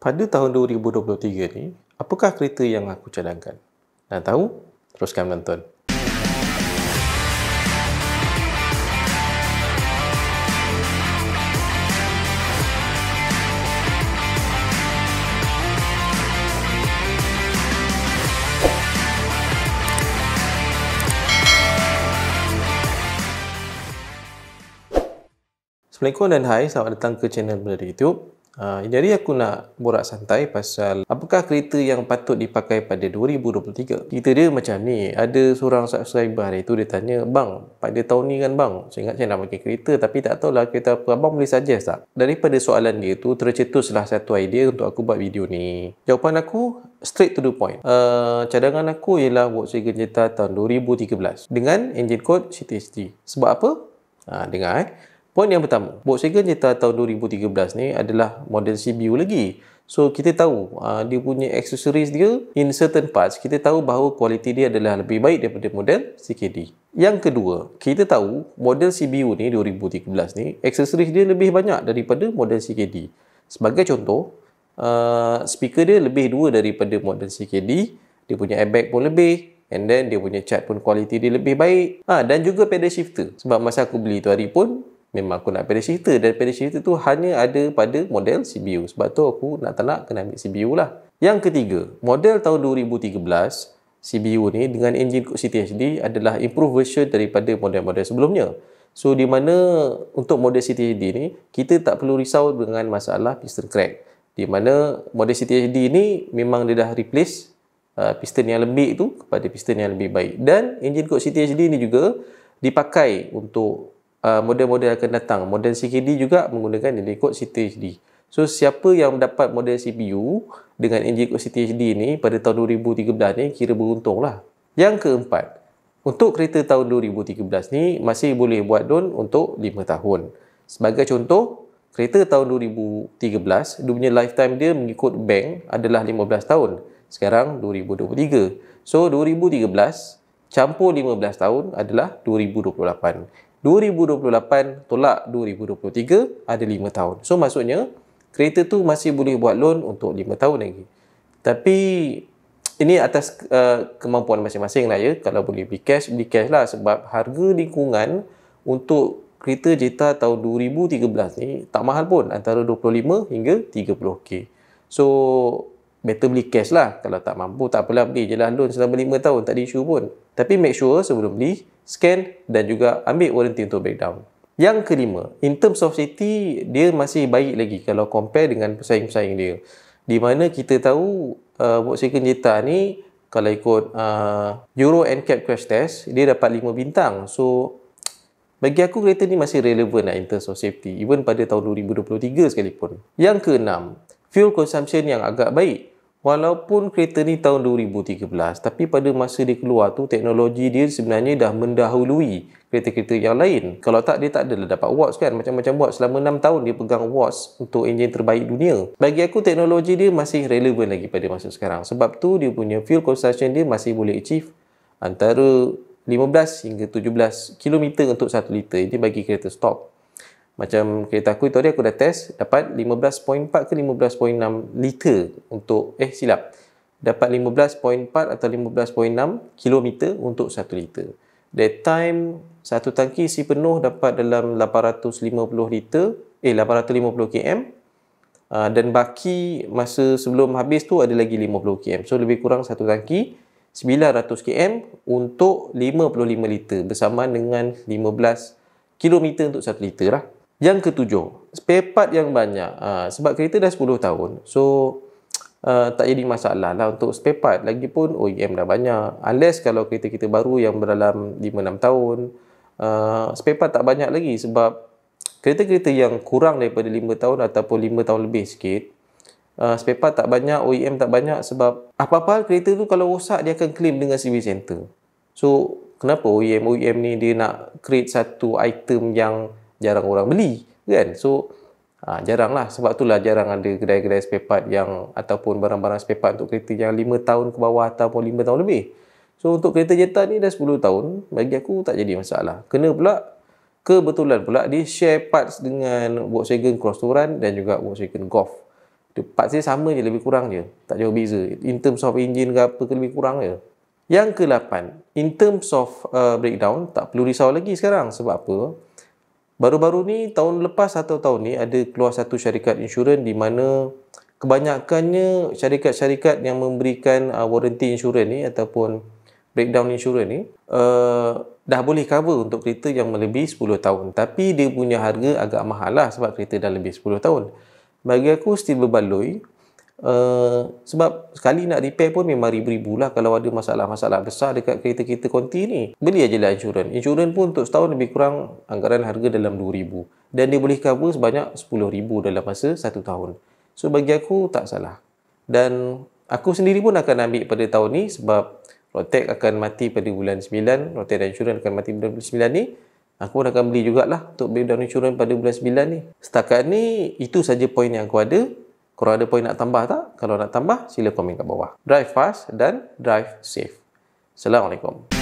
pada tahun 2023 ni, apakah kereta yang aku cadangkan? Dan tahu? Teruskan menonton. Assalamualaikum dan hai, selamat datang ke channel Benda YouTube. Uh, jadi aku nak borak santai pasal apakah kereta yang patut dipakai pada 2023? Kita dia macam ni, ada seorang subscriber hari tu dia tanya, "Bang, pada tahun ni kan bang, saya ingat saya nak pakai kereta tapi tak tahulah kereta apa. Abang boleh suggest tak?" Daripada soalan dia tu tercetuslah satu idea untuk aku buat video ni. Jawapan aku straight to the point. Uh, cadangan aku ialah Volkswagen Jetta tahun 2013 dengan engine code CTHD. Sebab apa? Ha, dengar eh. Poin yang pertama, Volkswagen Jetta tahun 2013 ni adalah model CBU lagi. So kita tahu uh, dia punya accessories dia in certain parts kita tahu bahawa kualiti dia adalah lebih baik daripada model CKD. Yang kedua, kita tahu model CBU ni 2013 ni accessories dia lebih banyak daripada model CKD. Sebagai contoh, uh, speaker dia lebih dua daripada model CKD, dia punya airbag pun lebih and then dia punya chat pun kualiti dia lebih baik. Ah ha, dan juga pedal shifter. Sebab masa aku beli tu hari pun memang aku nak pedicilter dan pedicilter tu hanya ada pada model CBU sebab tu aku nak tak nak kena ambil CBU lah yang ketiga model tahun 2013 CBU ni dengan engine kod CTHD adalah improved version daripada model-model sebelumnya so di mana untuk model CTHD ni kita tak perlu risau dengan masalah piston crack di mana model CTHD ni memang dia dah replace uh, piston yang lebih tu kepada piston yang lebih baik dan engine kod CTHD ni juga dipakai untuk Uh, model-model yang akan datang. Model CKD juga menggunakan yang diikut CTHD. So, siapa yang dapat model CPU dengan yang diikut CTHD ni pada tahun 2013 ni, kira beruntung lah. Yang keempat, untuk kereta tahun 2013 ni masih boleh buat loan untuk 5 tahun. Sebagai contoh, kereta tahun 2013, dia punya lifetime dia mengikut bank adalah 15 tahun. Sekarang 2023. So 2013 campur 15 tahun adalah 2028. 2028 tolak 2023 ada 5 tahun. So maksudnya kereta tu masih boleh buat loan untuk 5 tahun lagi. Tapi ini atas uh, kemampuan masing-masing lah ya. Kalau boleh beli cash, beli cash lah sebab harga lingkungan untuk kereta Jetta tahun 2013 ni tak mahal pun antara 25 hingga 30k. So better beli cash lah kalau tak mampu tak apalah beli je lah loan selama 5 tahun tak ada isu pun tapi make sure sebelum beli scan dan juga ambil warranty untuk breakdown yang kelima in terms of safety dia masih baik lagi kalau compare dengan pesaing-pesaing dia di mana kita tahu uh, motorcycle jetta ni kalau ikut uh, Euro NCAP crash test dia dapat 5 bintang so bagi aku kereta ni masih relevan lah in terms of safety even pada tahun 2023 sekalipun yang keenam fuel consumption yang agak baik Walaupun kereta ni tahun 2013, tapi pada masa dia keluar tu teknologi dia sebenarnya dah mendahului kereta-kereta yang lain. Kalau tak dia tak adalah dapat watch kan, macam-macam watch selama 6 tahun dia pegang awards untuk enjin terbaik dunia. Bagi aku teknologi dia masih relevan lagi pada masa sekarang. Sebab tu dia punya fuel consumption dia masih boleh achieve antara 15 hingga 17 km untuk 1 liter. Ini bagi kereta stock macam kereta aku tadi aku dah test dapat 15.4 ke 15.6 liter untuk eh silap dapat 15.4 atau 15.6 kilometer untuk 1 liter that time satu tangki si penuh dapat dalam 850 liter eh 850 km uh, dan baki masa sebelum habis tu ada lagi 50 km so lebih kurang satu tangki 900 km untuk 55 liter bersamaan dengan 15 kilometer untuk 1 liter lah yang ketujuh, spare part yang banyak. Ha, sebab kereta dah 10 tahun. So, uh, tak jadi masalah lah untuk spare part. Lagipun OEM dah banyak. Unless kalau kereta kita baru yang berdalam 5-6 tahun, uh, ah, spare part tak banyak lagi sebab kereta-kereta yang kurang daripada 5 tahun ataupun 5 tahun lebih sikit, Uh, spare part tak banyak, OEM tak banyak sebab apa-apa hal kereta tu kalau rosak dia akan claim dengan service center. So, kenapa OEM-OEM e ni dia nak create satu item yang jarang orang beli kan so ha, ah, jarang lah sebab itulah jarang ada kedai-kedai spare part yang ataupun barang-barang spare part untuk kereta yang 5 tahun ke bawah ataupun 5 tahun lebih so untuk kereta jetta ni dah 10 tahun bagi aku tak jadi masalah kena pula kebetulan pula dia share parts dengan Volkswagen Cross Touran dan juga Volkswagen Golf dia parts dia sama je lebih kurang je tak jauh beza in terms of engine ke apa ke lebih kurang je yang ke-8 in terms of uh, breakdown tak perlu risau lagi sekarang sebab apa Baru-baru ni tahun lepas atau tahun ni ada keluar satu syarikat insurans di mana kebanyakannya syarikat-syarikat yang memberikan uh, warranty insurans ni ataupun breakdown insurans ni uh, dah boleh cover untuk kereta yang melebihi 10 tahun tapi dia punya harga agak mahal lah sebab kereta dah lebih 10 tahun. Bagi aku still berbaloi Uh, sebab sekali nak repair pun memang ribu-ribu lah kalau ada masalah-masalah besar dekat kereta-kereta konti ni beli aje lah insurans insurans pun untuk setahun lebih kurang anggaran harga dalam RM2,000 dan dia boleh cover sebanyak RM10,000 dalam masa satu tahun so bagi aku tak salah dan aku sendiri pun akan ambil pada tahun ni sebab Rotec akan mati pada bulan 9 Rotec dan insurans akan mati pada bulan 9 ni aku pun akan beli jugalah untuk beli dan insurans pada bulan 9 ni setakat ni itu saja poin yang aku ada Korang ada poin nak tambah tak? Kalau nak tambah, sila komen kat bawah. Drive fast dan drive safe. Assalamualaikum.